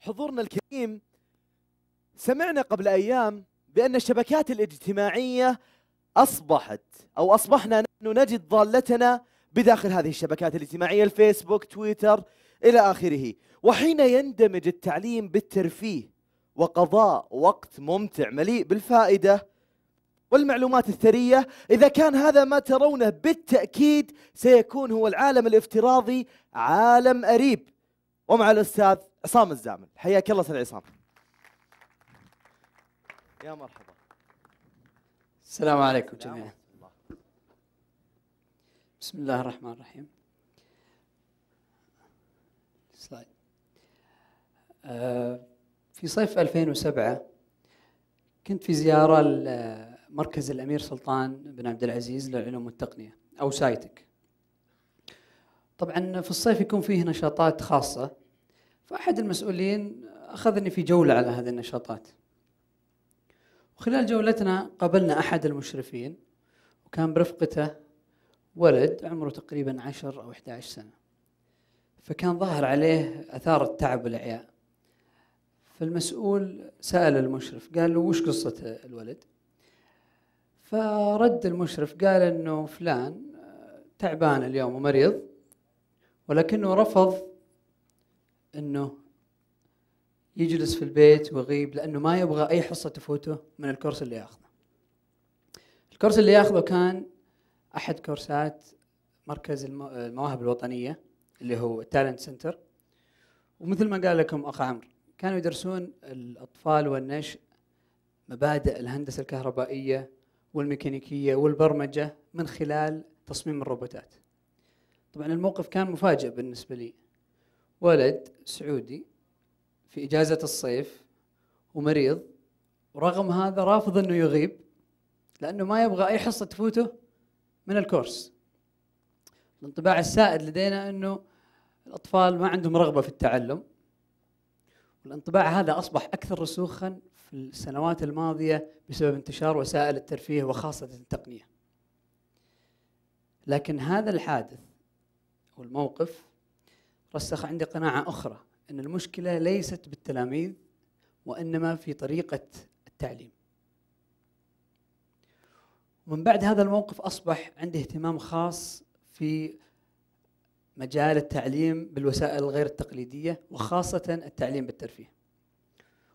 حضورنا الكريم سمعنا قبل ايام بان الشبكات الاجتماعيه اصبحت او اصبحنا نحن نجد ضالتنا بداخل هذه الشبكات الاجتماعيه الفيسبوك تويتر الى اخره وحين يندمج التعليم بالترفيه وقضاء وقت ممتع مليء بالفائده والمعلومات الثريه اذا كان هذا ما ترونه بالتاكيد سيكون هو العالم الافتراضي عالم قريب ومع الاستاذ عصام الزامل حياك الله استاذ عصام يا مرحبا السلام عليكم جميعا بسم الله الرحمن الرحيم آه، في صيف 2007 كنت في زيارة لمركز الأمير سلطان بن عبد العزيز للعلوم والتقنية أو سايتك طبعا في الصيف يكون فيه نشاطات خاصة فأحد المسؤولين أخذني في جولة على هذه النشاطات وخلال جولتنا قابلنا أحد المشرفين وكان برفقته ولد عمره تقريبا 10 أو 11 سنة فكان ظاهر عليه أثار التعب والإعياء فالمسؤول سأل المشرف قال له وش قصة الولد فرد المشرف قال أنه فلان تعبان اليوم ومريض ولكنه رفض انه يجلس في البيت ويغيب لانه ما يبغى اي حصه تفوته من الكورس اللي ياخذه. الكورس اللي ياخذه كان احد كورسات مركز المواهب الوطنيه اللي هو التالنت سنتر ومثل ما قال لكم اخ عمرو كانوا يدرسون الاطفال والنشء مبادئ الهندسه الكهربائيه والميكانيكيه والبرمجه من خلال تصميم الروبوتات. طبعا الموقف كان مفاجئ بالنسبه لي ولد سعودي في إجازة الصيف ومريض ورغم هذا رافض أنه يغيب لأنه ما يبغى أي حصة تفوته من الكورس الانطباع السائد لدينا أنه الأطفال ما عندهم رغبة في التعلم والانطباع هذا أصبح أكثر رسوخا في السنوات الماضية بسبب انتشار وسائل الترفيه وخاصة التقنية لكن هذا الحادث والموقف رسخ عندي قناعة أخرى أن المشكلة ليست بالتلاميذ وإنما في طريقة التعليم ومن بعد هذا الموقف أصبح عندي اهتمام خاص في مجال التعليم بالوسائل الغير التقليدية وخاصة التعليم بالترفيه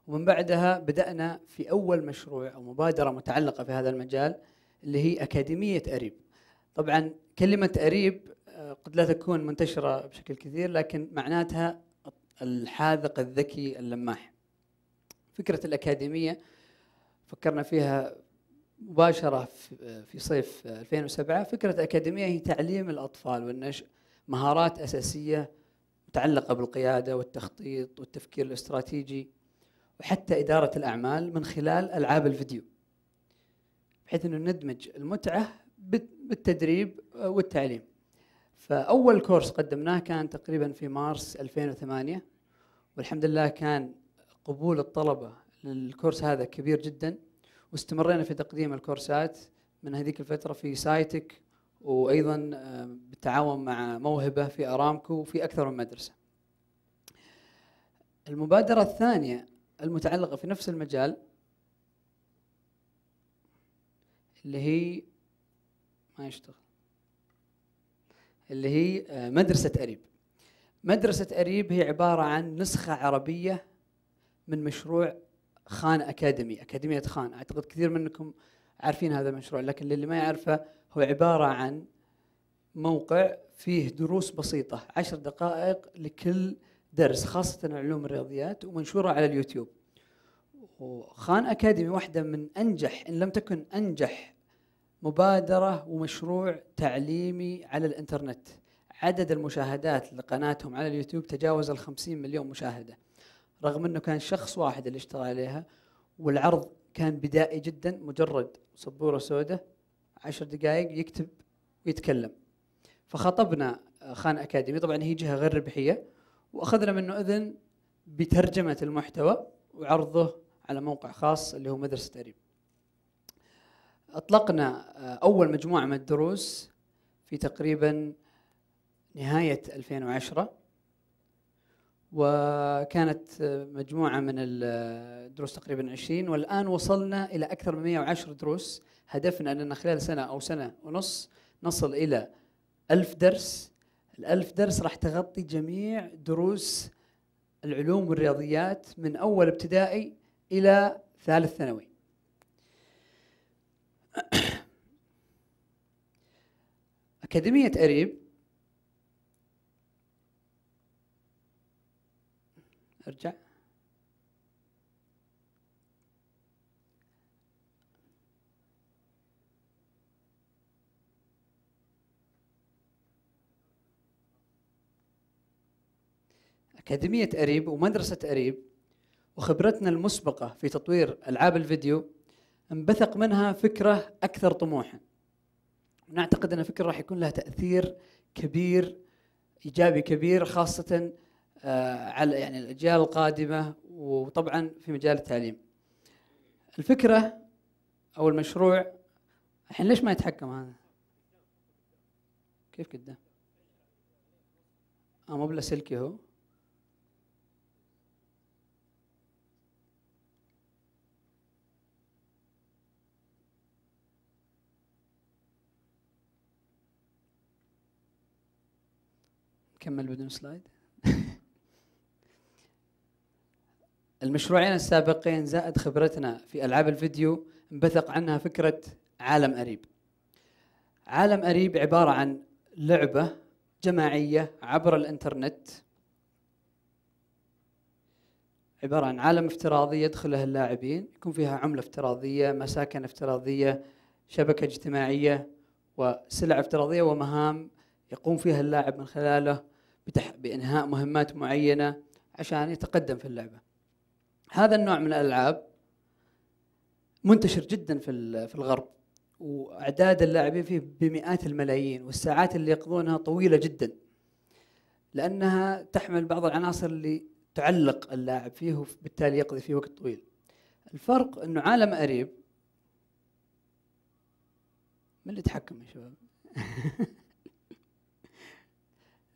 ومن بعدها بدأنا في أول مشروع أو مبادرة متعلقة في هذا المجال اللي هي أكاديمية أريب طبعا كلمة أريب قد لا تكون منتشرة بشكل كثير لكن معناتها الحاذق الذكي اللماح فكرة الأكاديمية فكرنا فيها مباشرة في صيف 2007 فكرة الاكاديميه هي تعليم الأطفال والنشء مهارات أساسية متعلقة بالقيادة والتخطيط والتفكير الاستراتيجي وحتى إدارة الأعمال من خلال ألعاب الفيديو بحيث أنه ندمج المتعة بالتدريب والتعليم فاول كورس قدمناه كان تقريبا في مارس 2008 والحمد لله كان قبول الطلبه للكورس هذا كبير جدا واستمرينا في تقديم الكورسات من هذيك الفتره في سايتك وايضا آه، بالتعاون مع موهبه في ارامكو وفي اكثر من مدرسه. المبادره الثانيه المتعلقه في نفس المجال اللي هي ما يشتغل اللي هي آه، مدرسة أريب مدرسة أريب هي عبارة عن نسخة عربية من مشروع خان أكاديمي أكاديمية خان أعتقد كثير منكم عارفين هذا المشروع لكن للي ما يعرفه هو عبارة عن موقع فيه دروس بسيطة عشر دقائق لكل درس خاصة علوم الرياضيات ومنشورة على اليوتيوب وخان أكاديمي واحدة من أنجح إن لم تكن أنجح مبادرة ومشروع تعليمي على الإنترنت عدد المشاهدات لقناتهم على اليوتيوب تجاوز ال 50 مليون مشاهدة رغم أنه كان شخص واحد اللي اشتغل عليها والعرض كان بدائي جدا مجرد سبورة سوداء عشر دقائق يكتب ويتكلم فخطبنا آه، خان أكاديمي طبعا هي جهة غير ربحية وأخذنا منه إذن بترجمة المحتوى وعرضه على موقع خاص اللي هو مدرسة أريب أطلقنا آه، أول مجموعة من الدروس في تقريبا نهاية 2010 وكانت آه، مجموعة من الدروس آه، تقريبا 20 والآن وصلنا إلى أكثر من 110 دروس هدفنا أننا خلال سنة أو سنة ونص نصل إلى ألف درس الألف درس راح تغطي جميع دروس العلوم والرياضيات من أول ابتدائي إلى ثالث ثانوي أكاديمية قريب أرجع أكاديمية قريب ومدرسة قريب وخبرتنا المسبقة في تطوير ألعاب الفيديو انبثق منها فكرة أكثر طموحاً نعتقد ان الفكره راح يكون لها تاثير كبير ايجابي كبير خاصه آه، على يعني الاجيال القادمه وطبعا في مجال التعليم. الفكره او المشروع الحين ليش ما يتحكم هذا؟ كيف قدام؟ اه مو بلاسلكي هو كمل بدون سلايد المشروعين السابقين زائد خبرتنا في العاب الفيديو انبثق عنها فكره عالم قريب عالم قريب عباره عن لعبه جماعيه عبر الانترنت عباره عن عالم افتراضي يدخله اللاعبين يكون فيها عمله افتراضيه مساكن افتراضيه شبكه اجتماعيه وسلع افتراضيه ومهام يقوم فيها اللاعب من خلاله بانهاء مهمات معينه عشان يتقدم في اللعبه هذا النوع من الالعاب منتشر جدا في في الغرب واعداد اللاعبين فيه بمئات الملايين والساعات اللي يقضونها طويله جدا لانها تحمل بعض العناصر اللي تعلق اللاعب فيه وبالتالي يقضي فيه وقت طويل الفرق انه عالم قريب من اللي يتحكم يا شباب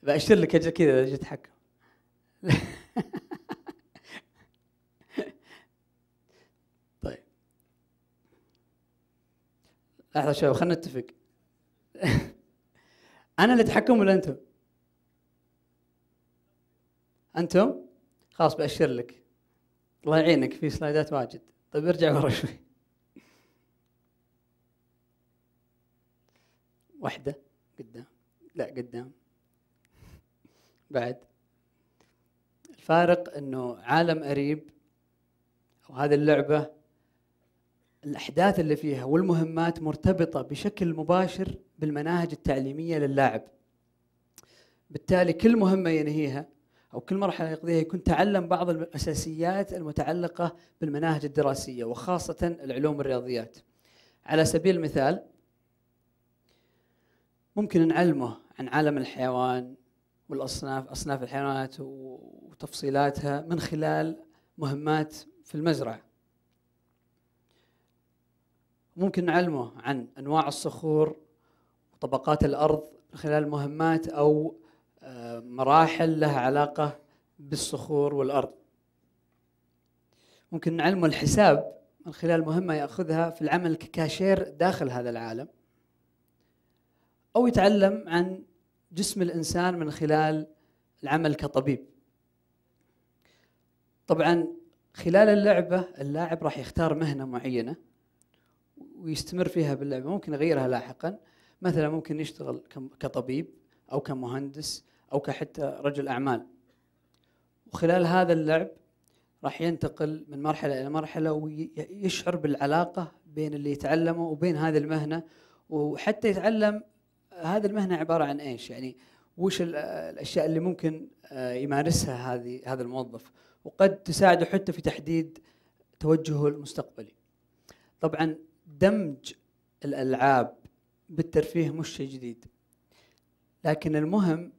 بأشر لك اجل كذا أجل اتحكم طيب لحظة شباب خلينا نتفق أنا اللي أتحكم ولا أنتم؟ أنتم؟ خلاص بأشر لك الله يعينك في سلايدات واجد طيب ارجع ورا شوي واحدة قدام لا قدام بعد الفارق انه عالم قريب وهذه اللعبه الاحداث اللي فيها والمهمات مرتبطه بشكل مباشر بالمناهج التعليميه للاعب بالتالي كل مهمه ينهيها او كل مرحله يقضيها يكون تعلم بعض الاساسيات المتعلقه بالمناهج الدراسيه وخاصه العلوم الرياضيات على سبيل المثال ممكن نعلمه عن عالم الحيوان والاصناف اصناف الحيوانات وتفصيلاتها من خلال مهمات في المزرعه ممكن نعلمه عن انواع الصخور وطبقات الارض من خلال مهمات او آه، مراحل لها علاقه بالصخور والارض ممكن نعلمه الحساب من خلال مهمه ياخذها في العمل ككاشير داخل هذا العالم او يتعلم عن جسم الانسان من خلال العمل كطبيب طبعا خلال اللعبه اللاعب راح يختار مهنه معينه ويستمر فيها باللعبه ممكن يغيرها لاحقا مثلا ممكن يشتغل كطبيب او كمهندس او كحتى رجل اعمال وخلال هذا اللعب راح ينتقل من مرحله الى مرحله ويشعر بالعلاقه بين اللي يتعلمه وبين هذه المهنه وحتى يتعلم هذه المهنه عباره عن ايش يعني وش الاشياء اللي ممكن آه، يمارسها هذه هذا الموظف وقد تساعده حتى في تحديد توجهه المستقبلي طبعا دمج الالعاب بالترفيه مش شيء جديد لكن المهم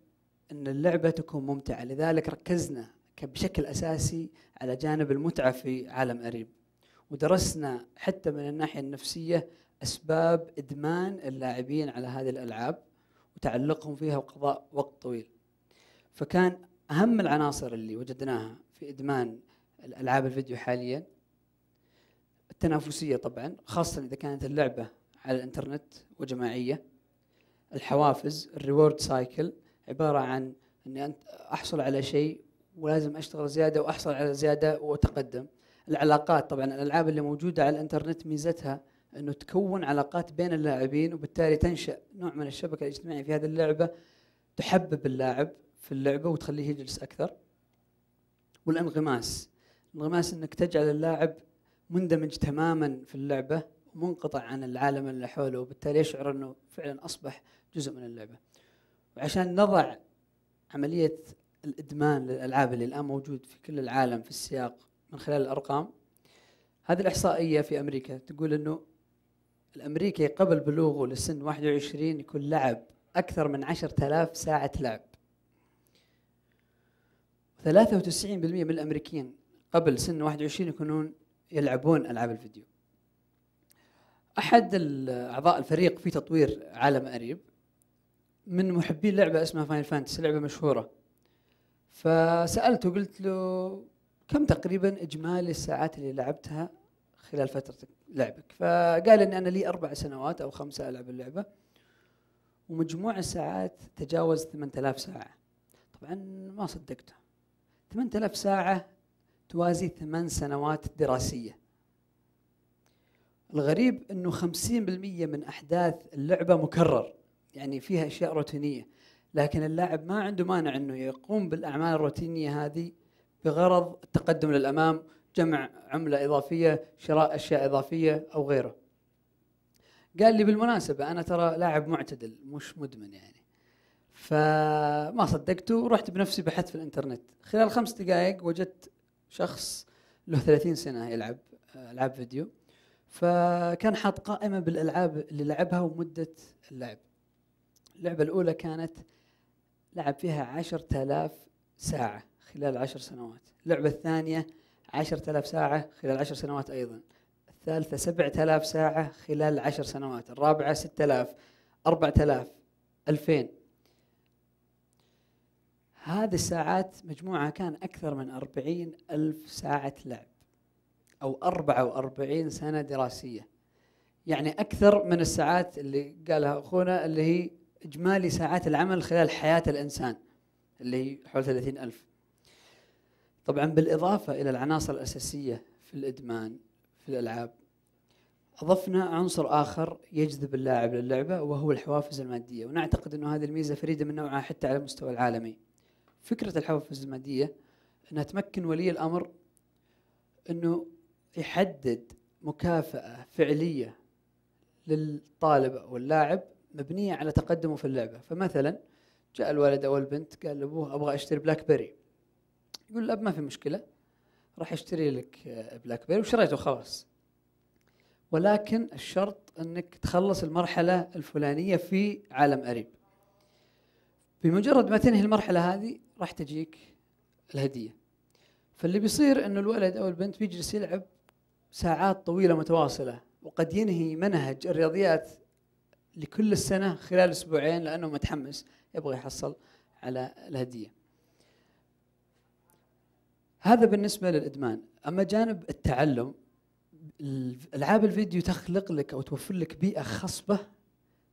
ان اللعبه تكون ممتعه لذلك ركزنا بشكل اساسي على جانب المتعه في عالم قريب ودرسنا حتى من الناحيه النفسيه اسباب ادمان اللاعبين على هذه الالعاب وتعلقهم فيها وقضاء وقت طويل. فكان اهم العناصر اللي وجدناها في ادمان الالعاب الفيديو حاليا التنافسيه طبعا خاصه اذا كانت اللعبه على الانترنت وجماعيه الحوافز الريورد سايكل عباره عن اني احصل على شيء ولازم اشتغل زياده واحصل على زياده واتقدم العلاقات طبعا الالعاب اللي موجوده على الانترنت ميزتها انه تكون علاقات بين اللاعبين وبالتالي تنشا نوع من الشبكه الاجتماعيه في هذه اللعبه تحبب اللاعب في اللعبه وتخليه يجلس اكثر والانغماس الانغماس انك تجعل اللاعب مندمج تماما في اللعبه منقطع عن العالم اللي حوله وبالتالي يشعر انه فعلا اصبح جزء من اللعبه وعشان نضع عمليه الادمان للالعاب اللي الان موجود في كل العالم في السياق من خلال الأرقام هذه الإحصائية في أمريكا تقول أنه الأمريكي قبل بلوغه لسن 21 يكون لعب أكثر من 10000 ساعة لعب 93% من الأمريكيين قبل سن 21 يكونون يلعبون ألعاب الفيديو أحد أعضاء الفريق في تطوير عالم قريب من محبي لعبة اسمها فاينل فانتسي لعبة مشهورة فسألته قلت له كم تقريبا اجمالي الساعات اللي لعبتها خلال فتره لعبك فقال ان انا لي اربع سنوات او خمسه العب اللعبه ومجموع الساعات تجاوز 8000 ساعه طبعا ما صدقته 8000 ساعه توازي ثمان سنوات دراسيه الغريب انه 50% من احداث اللعبه مكرر يعني فيها اشياء روتينيه لكن اللاعب ما عنده مانع انه يقوم بالاعمال الروتينيه هذه بغرض التقدم للامام جمع عمله اضافيه شراء اشياء اضافيه او غيره قال لي بالمناسبه انا ترى لاعب معتدل مش مدمن يعني فما صدقته ورحت بنفسي بحثت في الانترنت خلال خمس دقائق وجدت شخص له 30 سنه يلعب العاب آه، فيديو فكان حاط قائمه بالالعاب اللي لعبها ومده اللعب اللعبه الاولى كانت لعب فيها 10000 ساعه خلال عشر سنوات اللعبة الثانية عشرة آلاف ساعة خلال عشر سنوات أيضا الثالثة سبعة آلاف ساعة خلال عشر سنوات الرابعة ستة آلاف أربعة آلاف ألفين هذه الساعات مجموعة كان أكثر من أربعين ألف ساعة لعب أو أربعة وأربعين سنة دراسية يعني أكثر من الساعات اللي قالها أخونا اللي هي إجمالي ساعات العمل خلال حياة الإنسان اللي هي حول ثلاثين ألف طبعا بالإضافة إلى العناصر الأساسية في الإدمان في الألعاب أضفنا عنصر آخر يجذب اللاعب للعبة وهو الحوافز المادية ونعتقد أن هذه الميزة فريدة من نوعها حتى على المستوى العالمي فكرة الحوافز المادية أنها تمكن ولي الأمر أنه يحدد مكافأة فعلية للطالب أو اللاعب مبنية على تقدمه في اللعبة فمثلا جاء الولد أو البنت قال لأبوه أبغى أشتري بلاك بيري يقول الاب ما في مشكله راح اشتري لك بلاك بيري وشريته خلاص ولكن الشرط انك تخلص المرحله الفلانيه في عالم قريب بمجرد ما تنهي المرحله هذه راح تجيك الهديه فاللي بيصير انه الولد او البنت بيجلس يلعب ساعات طويله متواصله وقد ينهي منهج الرياضيات لكل السنه خلال اسبوعين لانه متحمس يبغى يحصل على الهديه هذا بالنسبه للادمان اما جانب التعلم العاب الفيديو تخلق لك او توفر لك بيئه خصبه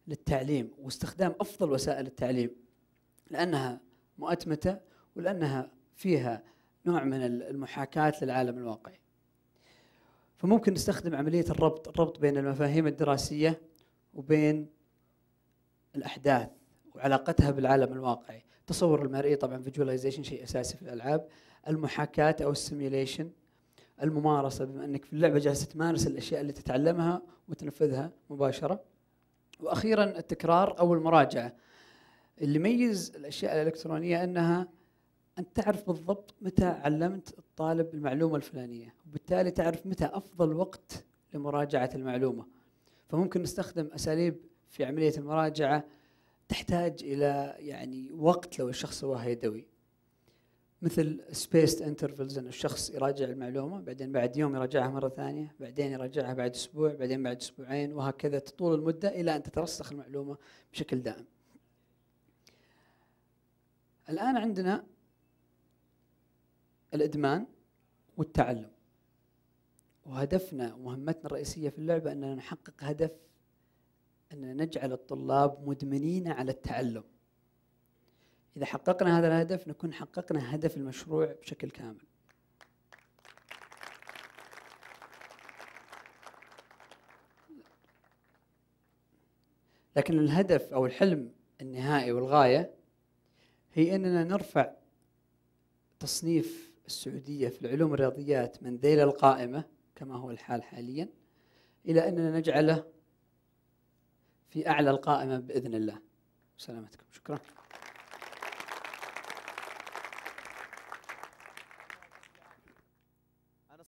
للتعليم واستخدام افضل وسائل التعليم لانها مؤتمته ولانها فيها نوع من المحاكاه للعالم الواقعي فممكن نستخدم عمليه الربط الربط بين المفاهيم الدراسيه وبين الاحداث وعلاقتها بالعالم الواقعي تصور المرئي طبعا فيجواليزيشن شيء اساسي في الالعاب المحاكاة أو السيميليشن الممارسة بما أنك في اللعبة جالس تمارس الأشياء اللي تتعلمها وتنفذها مباشرة وأخيرا التكرار أو المراجعة اللي يميز الأشياء الإلكترونية أنها أن تعرف بالضبط متى علمت الطالب المعلومة الفلانية وبالتالي تعرف متى أفضل وقت لمراجعة المعلومة فممكن نستخدم أساليب في عملية المراجعة تحتاج إلى يعني وقت لو الشخص هو يدوي مثل سبيست انترفلز ان الشخص يراجع المعلومه بعدين بعد يوم يراجعها مره ثانيه بعدين يراجعها بعد اسبوع بعدين بعد اسبوعين وهكذا تطول المده الى ان تترسخ المعلومه بشكل دائم الان عندنا الادمان والتعلم وهدفنا ومهمتنا الرئيسيه في اللعبه اننا نحقق هدف اننا نجعل الطلاب مدمنين على التعلم إذا حققنا هذا الهدف نكون حققنا هدف المشروع بشكل كامل لكن الهدف أو الحلم النهائي والغاية هي أننا نرفع تصنيف السعودية في العلوم الرياضيات من ذيل القائمة كما هو الحال حاليا إلى أننا نجعله في أعلى القائمة بإذن الله سلامتكم شكرا